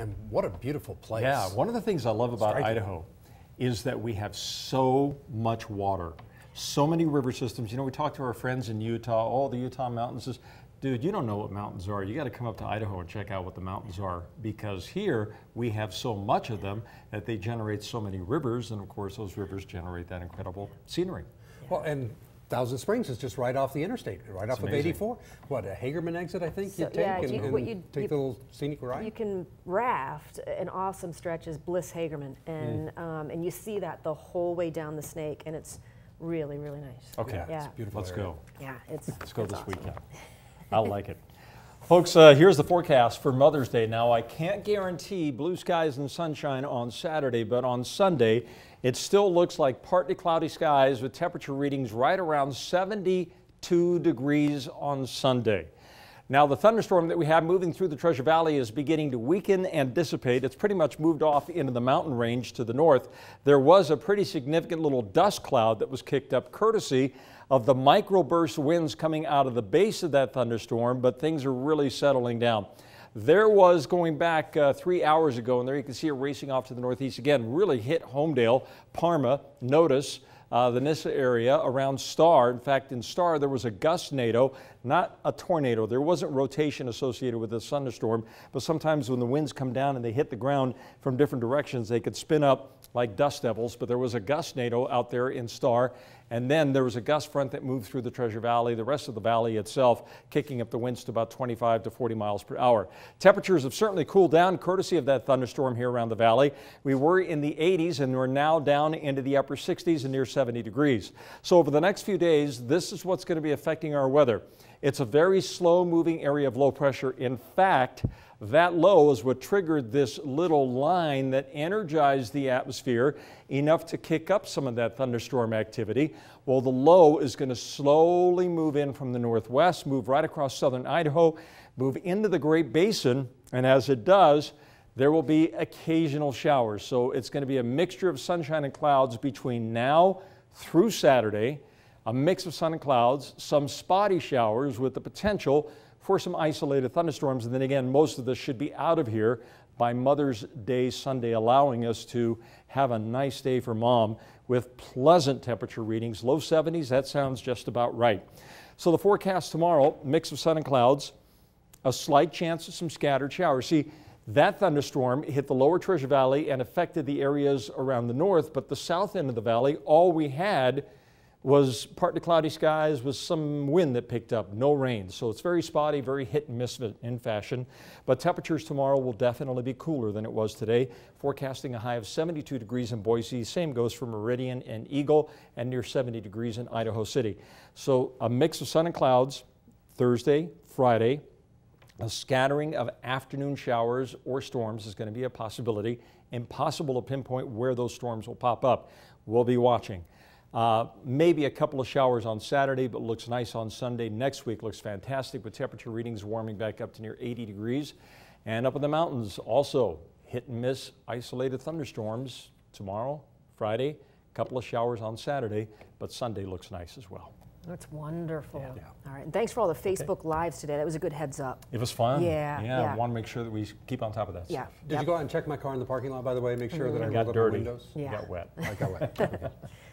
And what a beautiful place. Yeah, one of the things I love about Striking. Idaho is that we have so much water, so many river systems. You know, we talk to our friends in Utah, all oh, the Utah mountains. Is, Dude, you don't know what mountains are. You got to come up to Idaho and check out what the mountains are because here we have so much of them that they generate so many rivers, and of course, those rivers generate that incredible scenery. Well, and Thousand Springs is just right off the interstate, right off amazing. of 84. What, a Hagerman exit, I think, so, you take yeah, and, you, and you, take you, the little scenic ride? You can raft an awesome stretch is Bliss Hagerman, and, mm. um, and you see that the whole way down the snake, and it's really, really nice. Okay, yeah. yeah. It's beautiful Let's area. go. Yeah, it's Let's go it's this awesome. weekend. i like it. Folks, uh, here's the forecast for Mother's Day. Now, I can't guarantee blue skies and sunshine on Saturday, but on Sunday, it still looks like partly cloudy skies with temperature readings right around 72 degrees on Sunday. Now, the thunderstorm that we have moving through the Treasure Valley is beginning to weaken and dissipate. It's pretty much moved off into the mountain range to the north. There was a pretty significant little dust cloud that was kicked up courtesy of the microburst winds coming out of the base of that thunderstorm, but things are really settling down. There was going back uh, three hours ago, and there you can see it racing off to the northeast again. Really hit Homedale, Parma, Notice, uh, the Nissa area around Star. In fact, in Star, there was a gust NATO, not a tornado. There wasn't rotation associated with the thunderstorm, but sometimes when the winds come down and they hit the ground from different directions, they could spin up like dust devils. But there was a gust NATO out there in Star, and then there was a gust front that moved through the Treasure Valley, the rest of the valley itself, kicking up the winds to about 25 to 40 miles per hour. Temperatures have certainly cooled down courtesy of that thunderstorm here around the valley. We were in the 80s and we're now down into the upper 60s and near 70 degrees. So over the next few days, this is what's going to be affecting our weather. It's a very slow moving area of low pressure. In fact, that low is what triggered this little line that energized the atmosphere enough to kick up some of that thunderstorm activity. Well, the low is going to slowly move in from the northwest, move right across southern Idaho, move into the Great Basin, and as it does, there will be occasional showers. So it's going to be a mixture of sunshine and clouds between now through Saturday a mix of sun and clouds, some spotty showers with the potential for some isolated thunderstorms. And then again, most of this should be out of here by Mother's Day Sunday, allowing us to have a nice day for mom with pleasant temperature readings, low 70s. That sounds just about right. So the forecast tomorrow, mix of sun and clouds, a slight chance of some scattered showers. See, that thunderstorm hit the lower Treasure Valley and affected the areas around the north, but the south end of the valley, all we had was partly cloudy skies with some wind that picked up, no rain. So it's very spotty, very hit and miss in fashion. But temperatures tomorrow will definitely be cooler than it was today. Forecasting a high of 72 degrees in Boise. Same goes for Meridian and Eagle and near 70 degrees in Idaho City. So a mix of sun and clouds Thursday, Friday. A scattering of afternoon showers or storms is going to be a possibility. Impossible to pinpoint where those storms will pop up. We'll be watching. Uh, maybe a couple of showers on Saturday, but looks nice on Sunday. Next week looks fantastic with temperature readings warming back up to near 80 degrees. And up in the mountains, also hit and miss isolated thunderstorms tomorrow, Friday, a couple of showers on Saturday, but Sunday looks nice as well. That's wonderful. Yeah. All right. And thanks for all the Facebook okay. Lives today. That was a good heads up. It was fun. Yeah. Yeah. yeah. I want to make sure that we keep on top of that. Yeah. Stuff. Did yep. you go out and check my car in the parking lot, by the way? Make sure mm -hmm. that I, got dirty. windows? Yeah. got wet. I got wet. Okay.